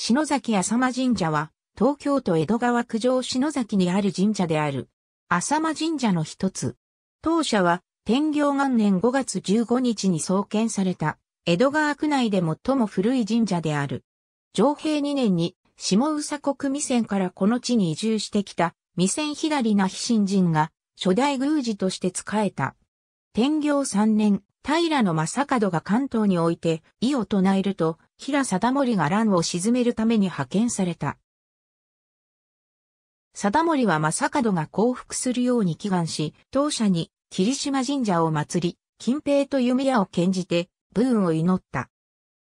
篠崎浅間神社は、東京都江戸川区上篠崎にある神社である、浅間神社の一つ。当社は、天行元年5月15日に創建された、江戸川区内で最も古い神社である。上平2年に、下宇佐国未仙からこの地に移住してきた、未仙左な非神人が、初代宮司として仕えた。天行3年、平野正門が関東において、異を唱えると、平貞盛が乱を鎮めるために派遣された。貞盛は正門が降伏するように祈願し、当社に霧島神社を祀り、金平と弓矢を献じて、武運を祈った。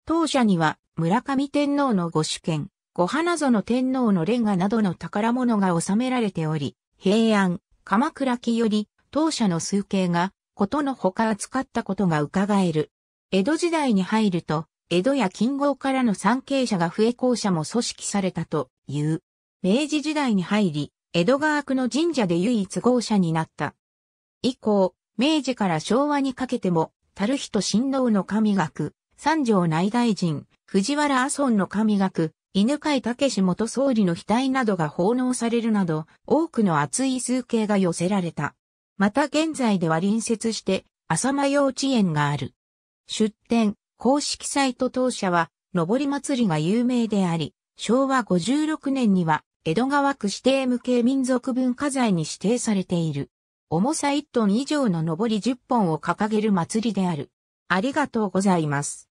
当社には村上天皇の御主権、御花園天皇のレンガなどの宝物が収められており、平安、鎌倉期より当社の数形がことのほか扱ったことが伺える。江戸時代に入ると、江戸や近郷からの参詣者がえ校舎も組織されたという。明治時代に入り、江戸川区の神社で唯一号舎になった。以降、明治から昭和にかけても、樽人神道の神学、三条内大臣、藤原阿村の神学、犬飼武元総理の額などが奉納されるなど、多くの熱い数形が寄せられた。また現在では隣接して、浅間幼稚園がある。出典、公式サイト当社は、登り祭りが有名であり、昭和56年には、江戸川区指定無形民族文化財に指定されている。重さ1トン以上の登り10本を掲げる祭りである。ありがとうございます。